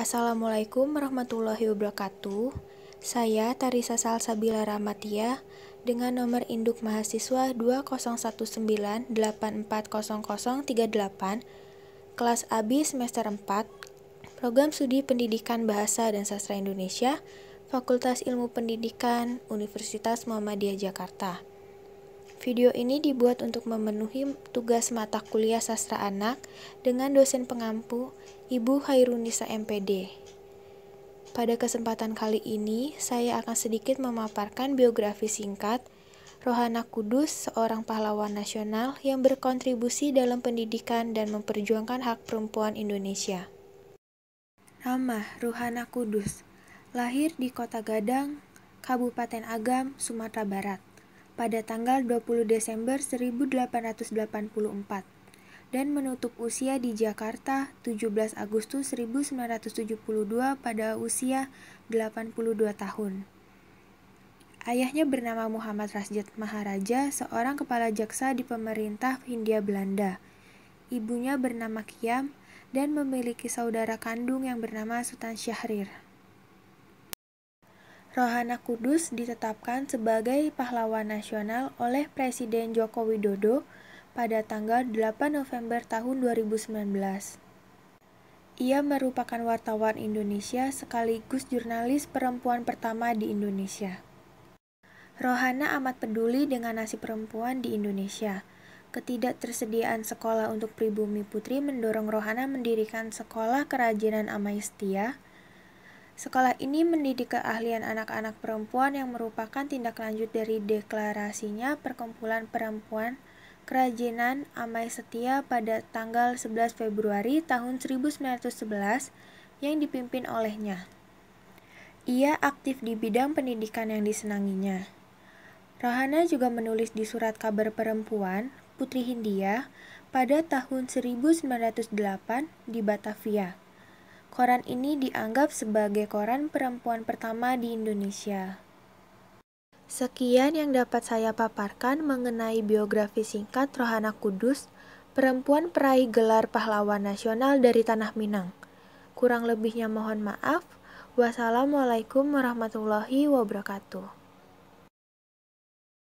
Assalamualaikum warahmatullahi wabarakatuh. Saya Tarisa Salsabila Ramatia dengan nomor induk mahasiswa 2019840038 kelas AB semester 4 Program Studi Pendidikan Bahasa dan Sastra Indonesia Fakultas Ilmu Pendidikan Universitas Muhammadiyah Jakarta. Video ini dibuat untuk memenuhi tugas mata kuliah sastra anak dengan dosen pengampu Ibu Hairunisa MPD. Pada kesempatan kali ini, saya akan sedikit memaparkan biografi singkat Rohana Kudus, seorang pahlawan nasional yang berkontribusi dalam pendidikan dan memperjuangkan hak perempuan Indonesia. Nama Rohana Kudus lahir di Kota Gadang, Kabupaten Agam, Sumatera Barat pada tanggal 20 Desember 1884 dan menutup usia di Jakarta 17 Agustus 1972 pada usia 82 tahun. Ayahnya bernama Muhammad Rasjat Maharaja, seorang kepala jaksa di pemerintah Hindia Belanda. Ibunya bernama Kiam dan memiliki saudara kandung yang bernama Sultan Syahrir. Rohana Kudus ditetapkan sebagai pahlawan nasional oleh Presiden Joko Widodo pada tanggal 8 November tahun 2019. Ia merupakan wartawan Indonesia sekaligus jurnalis perempuan pertama di Indonesia. Rohana amat peduli dengan nasib perempuan di Indonesia. Ketidaktersediaan sekolah untuk pribumi putri mendorong Rohana mendirikan Sekolah Kerajinan Amaystia. Sekolah ini mendidik keahlian anak-anak perempuan yang merupakan tindak lanjut dari deklarasinya Perkumpulan Perempuan Kerajinan Amai Setia pada tanggal 11 Februari tahun 1911 yang dipimpin olehnya. Ia aktif di bidang pendidikan yang disenanginya. Rohana juga menulis di surat kabar perempuan Putri Hindia pada tahun 1908 di Batavia koran ini dianggap sebagai koran perempuan pertama di Indonesia. Sekian yang dapat saya paparkan mengenai biografi singkat Rohana Kudus, perempuan peraih gelar pahlawan nasional dari Tanah Minang. Kurang lebihnya mohon maaf. Wassalamualaikum warahmatullahi wabarakatuh.